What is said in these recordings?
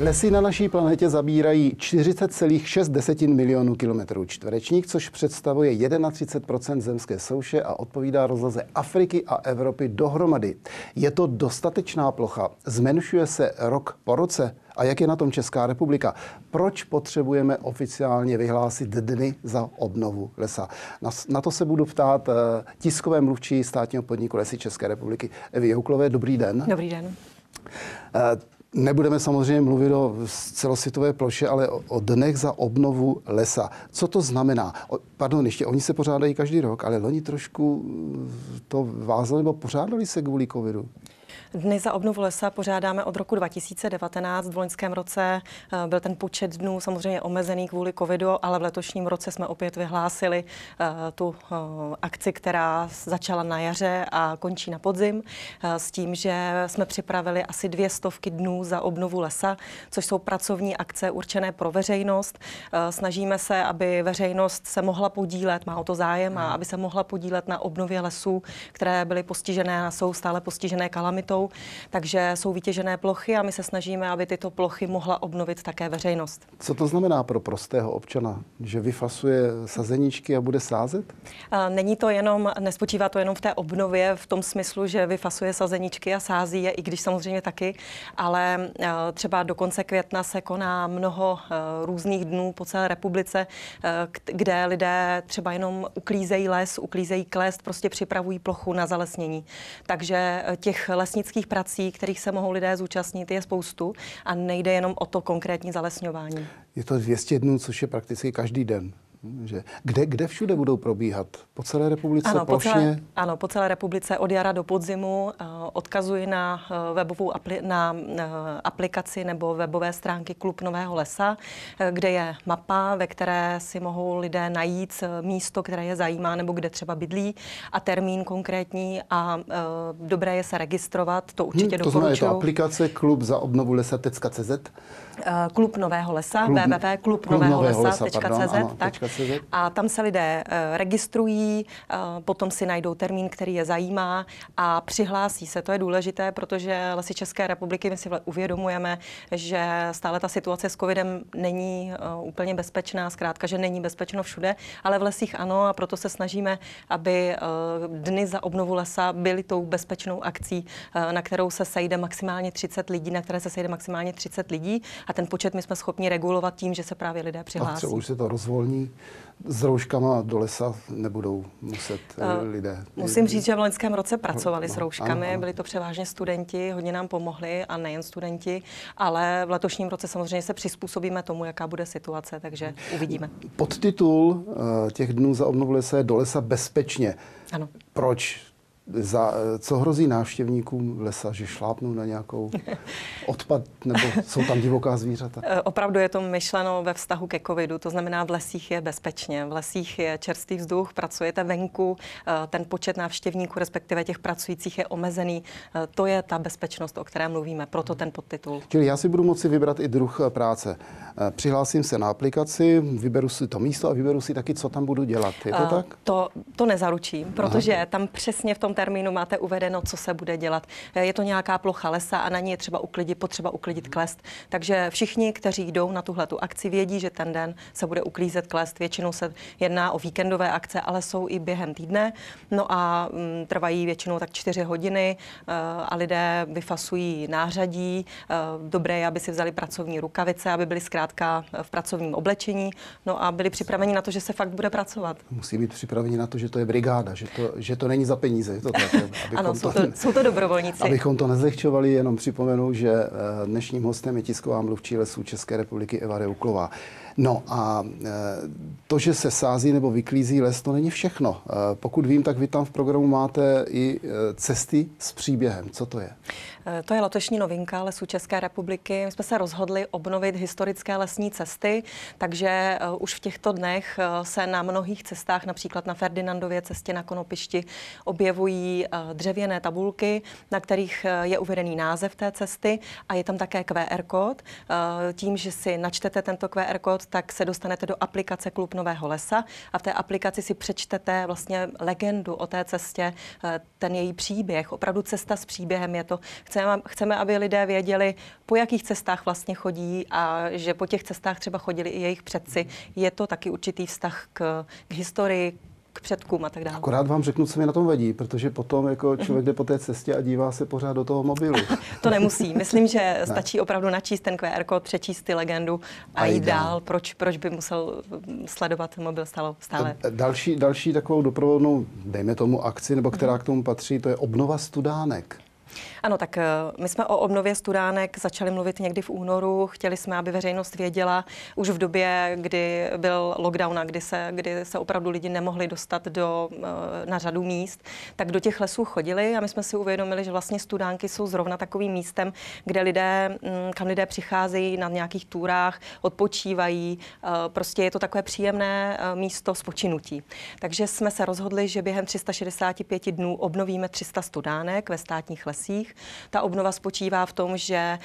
Lesy na naší planetě zabírají 40,6 milionů kilometrů čtverečních, což představuje 31 zemské souše a odpovídá rozloze Afriky a Evropy dohromady. Je to dostatečná plocha? Zmenšuje se rok po roce? A jak je na tom Česká republika? Proč potřebujeme oficiálně vyhlásit dny za obnovu lesa? Na, na to se budu ptát eh, tiskové mluvčí státního podniku Lesy České republiky Evy Jouklové. Dobrý den. Dobrý den. Eh, Nebudeme samozřejmě mluvit o celosvětové ploše, ale o, o dnech za obnovu lesa. Co to znamená? O, pardon, ještě oni se pořádají každý rok, ale loni trošku to vázali nebo pořádali se kvůli covidu. Dny za obnovu lesa pořádáme od roku 2019. V loňském roce eh, byl ten počet dnů samozřejmě omezený kvůli covidu, ale v letošním roce jsme opět vyhlásili eh, tu eh, akci, která začala na jaře a končí na podzim, s tím, že jsme připravili asi dvě stovky dnů za obnovu lesa, což jsou pracovní akce určené pro veřejnost. Snažíme se, aby veřejnost se mohla podílet, má o to zájem, a hmm. aby se mohla podílet na obnově lesů, které byly postižené a jsou stále postižené kalamity kalamitou, takže jsou vytěžené plochy a my se snažíme, aby tyto plochy mohla obnovit také veřejnost. Co to znamená pro prostého občana, že vyfasuje sazeničky a bude sázet? Není to jenom, nespočívá to jenom v té obnově v tom smyslu, že vyfasuje sazeničky a sází je, i když samozřejmě taky, ale e, třeba do konce května se koná mnoho e, různých dnů po celé republice, e, kde lidé třeba jenom uklízejí les, uklízejí klést, prostě připravují plochu na zalesnění. Takže těch les lesnických prací, kterých se mohou lidé zúčastnit, je spoustu a nejde jenom o to konkrétní zalesňování. Je to 200 dnů, což je prakticky každý den. Že kde, kde všude budou probíhat? Po celé republice, ano, plošně? Po celé, ano, po celé republice od jara do podzimu. Eh, odkazuji na eh, webovou apli, na eh, aplikaci nebo webové stránky Klub Nového lesa, kde je mapa, ve které si mohou lidé najít místo, které je zajímá nebo kde třeba bydlí a termín konkrétní a dobré je se registrovat, to určitě hmm, to doporučuji. To znamená, je to aplikace klub za obnovu lesa.cz? Klub Nového lesa, klub, tak, a tam se lidé eh, registrují, eh, potom si najdou termín, který je zajímá a přihlásí se. To je důležité, protože Lesy České republiky my si uvědomujeme, že stále ta situace s covidem není eh, úplně bezpečná, zkrátka, že není bezpečno všude, ale v lesích ano a proto se snažíme, aby dny za obnovu lesa byly tou bezpečnou akcí, na kterou se sejde maximálně 30 lidí, na které se sejde maximálně 30 lidí a ten počet my jsme schopni regulovat tím, že se právě lidé přihlásí. A třeba už se to rozvolní s rouškama do lesa nebudou muset uh, lidé. Musím říct, že v loňském roce pracovali no, s rouškami, ano, ano. byli to převážně studenti, hodně nám pomohli a nejen studenti, ale v letošním roce samozřejmě se přizpůsobíme tomu, jaká bude situace, takže uvidíme. Podtitul uh, těch dnů za obnovu lesa je do lesa bezpečně. Ano. Proč za, co hrozí návštěvníkům lesa, že šlápnou na nějakou odpad, nebo jsou tam divoká zvířata? Eh, opravdu je to myšleno ve vztahu ke covidu, to znamená v lesích je bezpečně, v lesích je čerstvý vzduch, pracujete venku, eh, ten počet návštěvníků, respektive těch pracujících je omezený. Eh, to je ta bezpečnost, o které mluvíme, proto ten podtitul. Čili já si budu moci vybrat i druh práce. Přihlásím se na aplikaci, vyberu si to místo a vyberu si taky, co tam budu dělat. Je to tak? To, to nezaručím, protože Aha. tam přesně v tom termínu máte uvedeno, co se bude dělat. Je to nějaká plocha lesa a na ní je třeba uklidit, potřeba uklidit mhm. klest. Takže všichni, kteří jdou na tuhle tu akci, vědí, že ten den se bude uklízet klest. Většinou se jedná o víkendové akce, ale jsou i během týdne. No a mm, trvají většinou tak čtyři hodiny eh, a lidé vyfasují nářadí. Eh, dobré je, aby si vzali pracovní rukavice, aby byli zkrátka v pracovním oblečení, no a byli připraveni na to, že se fakt bude pracovat. Musí být připraveni na to, že to je brigáda, že to, že to není za peníze to tak. Ano, jsou to, to, jsou to dobrovolníci. Abychom to nezlehčovali, jenom připomenu, že eh, dnešním hostem je tisková mluvčí lesů České republiky Eva Reuklová. No a eh, to, že se sází nebo vyklízí les, to není všechno. Eh, pokud vím, tak vy tam v programu máte i cesty s příběhem. Co to je? To je letošní novinka Lesů České republiky. My jsme se rozhodli obnovit historické lesní cesty, takže už v těchto dnech se na mnohých cestách, například na Ferdinandově cestě na Konopišti, objevují stojí eh, dřevěné tabulky, na kterých eh, je uvedený název té cesty a je tam také QR kód. Eh, tím, že si načtete tento QR kód, tak se dostanete do aplikace Klub Nového lesa a v té aplikaci si přečtete vlastně legendu o té cestě, ten její příběh. Opravdu cesta s příběhem je to. Chceme, chceme aby lidé věděli, po jakých cestách vlastně chodí a že po těch cestách třeba chodili i jejich předci. Je to taky určitý vztah k, k historii, k předkům a tak dále. Akorát vám řeknu, co mi na tom vadí, protože potom jako člověk jde po té cestě a dívá se pořád do toho mobilu. to nemusí. Myslím, že ne. stačí opravdu načíst ten QR kód, přečíst ty legendu a, a jít dál. dál. Proč, proč by musel mm, sledovat mobil stále? stále? Další, další takovou doprovodnou, dejme tomu akci, nebo která k tomu patří, to je obnova studánek. Ano, tak eh, my jsme o obnově studánek začali mluvit někdy v únoru. Chtěli jsme, aby veřejnost věděla už v době, kdy byl lockdown a kdy se, kdy se opravdu lidi nemohli dostat do, eh, na řadu míst, tak do těch lesů chodili a my jsme si uvědomili, že vlastně studánky jsou zrovna takovým místem, kde lidé, mm, kam lidé přicházejí na nějakých túrách, odpočívají. Eh, prostě je to takové příjemné místo spočinutí. Takže jsme se rozhodli, že během 365 dnů obnovíme 300 studánek ve státních lesích lesích. Ta obnova spočívá v tom, že eh,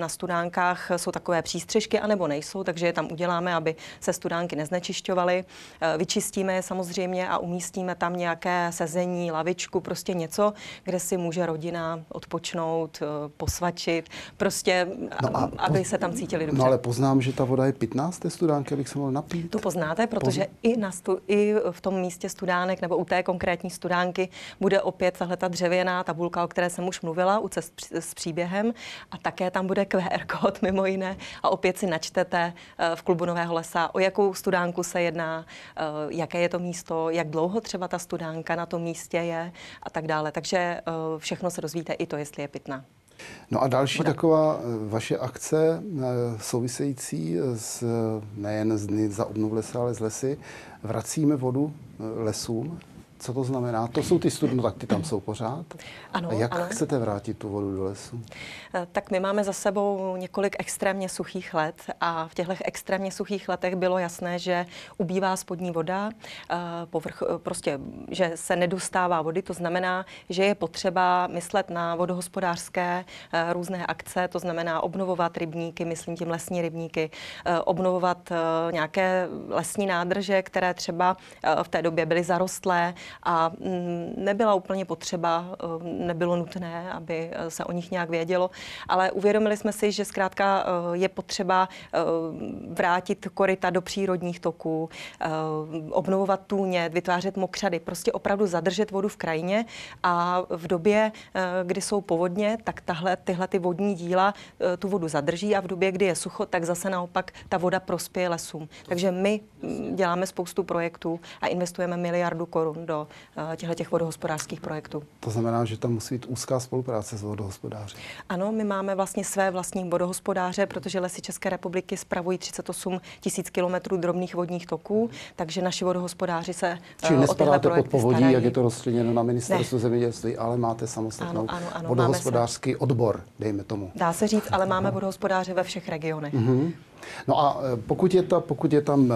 na studánkách jsou takové přístřežky, anebo nejsou, takže je tam uděláme, aby se studánky neznečišťovaly. Eh, vyčistíme je samozřejmě a umístíme tam nějaké sezení, lavičku, prostě něco, kde si může rodina odpočnout, eh, posvačit, prostě, no a, aby se tam cítili dobře. No ale poznám, že ta voda je pitná z té studánky, abych se mohl napít. To poznáte, protože Pozn... i, na stu, i v tom místě studánek nebo u té konkrétní studánky bude opět tahle ta dřevěná tabulka, o které jsem jsem už mluvila, u cest s příběhem a také tam bude QR kód mimo jiné a opět si načtete eh, v klubu Nového lesa, o jakou studánku se jedná, eh, jaké je to místo, jak dlouho třeba ta studánka na tom místě je a tak dále. Takže eh, všechno se dozvíte i to, jestli je pitná. No a další Voda. taková vaše akce související s, nejen z, za obnovu lesa, ale z lesy, vracíme vodu lesům. Co to znamená? To jsou ty studno, tak ty tam jsou pořád. Ano, A jak ale... chcete vrátit tu vodu do lesu? Eh, tak my máme za sebou několik extrémně suchých let a v těchto extrémně suchých letech bylo jasné, že ubývá spodní voda, eh, povrch, eh, prostě, že se nedostává vody, to znamená, že je potřeba myslet na vodohospodářské různé akce, to znamená obnovovat rybníky, myslím tím lesní rybníky, obnovovat nějaké lesní nádrže, které třeba v té době byly zarostlé, a mm, nebyla úplně potřeba, um, nebylo nutné, aby eh, se o nich nějak vědělo, ale uvědomili jsme si, že zkrátka eh, je potřeba eh, vrátit koryta do přírodních toků, obnovovat tůně, vytvářet mokřady, prostě opravdu zadržet vodu v krajině a v době, kdy jsou povodně, tak tahle, tyhle ty vodní díla tu vodu zadrží a v době, kdy je sucho, tak zase naopak ta voda prospěje lesům. Takže my mm, děláme spoustu projektů a investujeme miliardu korun do do eh, těchto těch vodohospodářských projektů. To znamená, že tam musí být úzká spolupráce s vodohospodáři. Ano, my máme vlastně své vlastní vodohospodáře, protože lesy České republiky spravují 38 tisíc kilometrů drobných vodních toků, takže naši vodohospodáři se eh, Čili o tyhle projekty pod povodí, starají. jak je to rozčleněno na ministerstvu zemědělství, ale máte samostatnou ano, ano, ano, vodohospodářský odbor, dejme tomu. Dá se říct, ale máme vodohospodáře ve všech regionech. Mm-hmm. No a e, pokud je, ta, pokud je tam, e,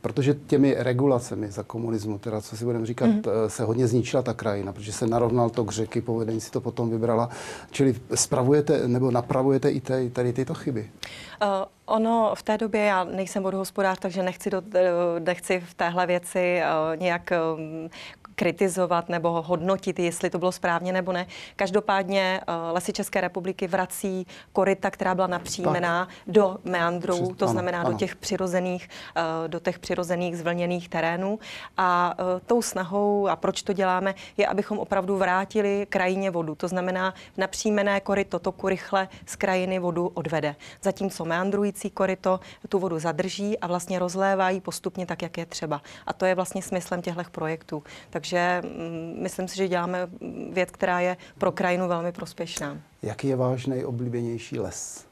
protože těmi regulacemi za komunismu, teda co si budeme říkat, mm-hmm. se hodně zničila ta krajina, protože se narovnal k řeky, povedení si to potom vybrala. Čili spravujete nebo napravujete i tady, tady tyto chyby? Uh, ono v té době, já nejsem vodohospodář, takže nechci, do, nechci v téhle věci uh, nějak um, kritizovat nebo hodnotit, jestli to bylo správně nebo ne. Každopádně eh, Lesy České republiky vrací koryta, která byla napřímená tak. do meandrů, to znamená ano. do těch přirozených, eh, do těch přirozených zvlněných terénů. A eh, tou snahou, a proč to děláme, je, abychom opravdu vrátili krajině vodu. To znamená, napřímené koryto toku rychle z krajiny vodu odvede. Zatímco meandrující koryto tu vodu zadrží a vlastně rozlévají postupně tak, jak je třeba. A to je vlastně smyslem těchto projektů. Takže takže mm, myslím si, že děláme věc, která je pro krajinu velmi prospěšná. Jaký je váš nejoblíbenější les?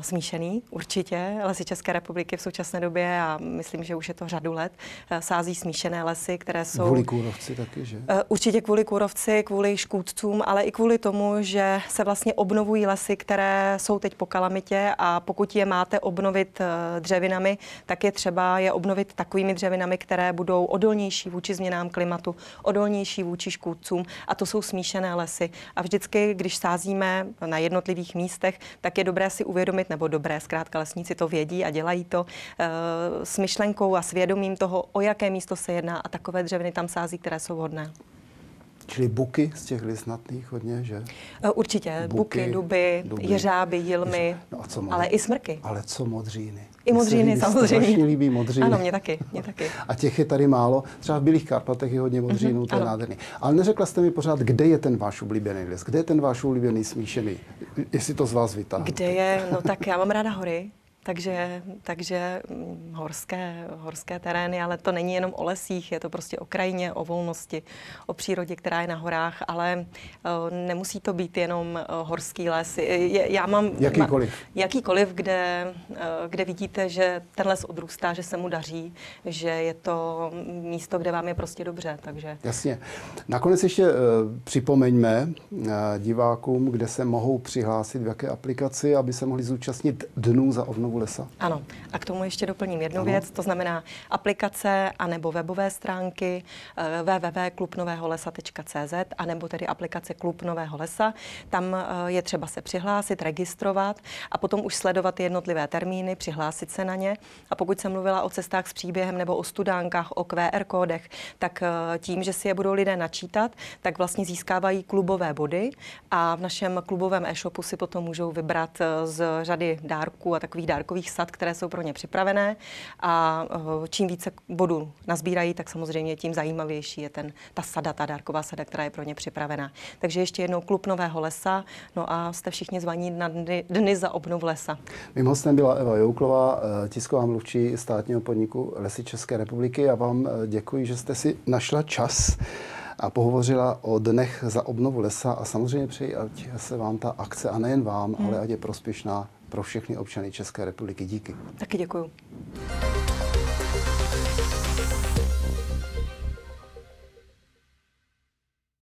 smíšený určitě. Lesy České republiky v současné době a myslím, že už je to řadu let, eh, sází smíšené lesy, které jsou... Kvůli kůrovci taky, že? Eh, určitě kvůli kůrovci, kvůli škůdcům, ale i kvůli tomu, že se vlastně obnovují lesy, které jsou teď po kalamitě a pokud je máte obnovit eh, dřevinami, tak je třeba je obnovit takovými dřevinami, které budou odolnější vůči změnám klimatu, odolnější vůči škůdcům a to jsou smíšené lesy. A vždycky, když sázíme na jednotlivých místech, tak je dobré si uvědomit, uvědomit, nebo dobré, zkrátka lesníci to vědí a dělají to eh, s myšlenkou a svědomím toho, o jaké místo se jedná a takové dřeviny tam sází, které jsou vhodné. Čili buky z těch listnatých hodně, že? Eh, určitě. Buky, buky duby, duby, jeřáby, jilmy, no a co modří? ale i smrky. Ale co modříny? I modříny líbí, samozřejmě. Mně líbí modříny. Ano, mě taky, mě taky. A těch je tady málo. Třeba v Bílých Karpatech je hodně modřínů, mm-hmm, to je nádherný. Ale neřekla jste mi pořád, kde je ten váš oblíbený les? Kde je ten váš oblíbený smíšený? Jestli to z vás vytáhne. Kde je? No tak já mám ráda hory. Takže, takže mm, horské, horské terény, ale to není jenom o lesích, je to prostě o krajině, o volnosti, o přírodě, která je na horách, ale eh, nemusí to být jenom eh, horský les. Já mám jakýkoliv, jakýkoliv kde, eh, kde vidíte, že ten les odrůstá, že se mu daří, že je to místo, kde vám je prostě dobře. Takže... Jasně. Nakonec ještě připomeňme divákům, kde se mohou přihlásit, v jaké aplikaci, aby se mohli zúčastnit Dnů za obnovu správu lesa. Ano, a k tomu ještě doplním jednu ano. věc, to znamená aplikace anebo webové stránky eh, www.klubnovéholesa.cz anebo tedy aplikace Klub Nového lesa. Tam eh, je třeba se přihlásit, registrovat a potom už sledovat jednotlivé termíny, přihlásit se na ně. A pokud jsem mluvila o cestách s příběhem nebo o studánkách, o QR kódech, tak eh, tím, že si je budou lidé načítat, tak vlastně získávají klubové body a v našem klubovém e-shopu si potom můžou vybrat z řady dárků a takových dárků takových sad, které jsou pro ně připravené a eh, čím více bodů nazbírají, tak samozřejmě tím zajímavější je ten, ta sada, ta dárková sada, která je pro ně připravená. Takže ještě jednou klub Nového lesa, no a jste všichni zvaní na dny, dny za obnovu lesa. Mým hostem byla Eva Jouklová, eh, tisková mluvčí státního podniku Lesy České republiky. Já vám eh, děkuji, že jste si našla čas a pohovořila o dnech za obnovu lesa a samozřejmě přeji, ať se vám ta akce, a nejen vám, hmm. ale ať je prospěšná pro všechny občany České republiky. Díky. Taky děkuju.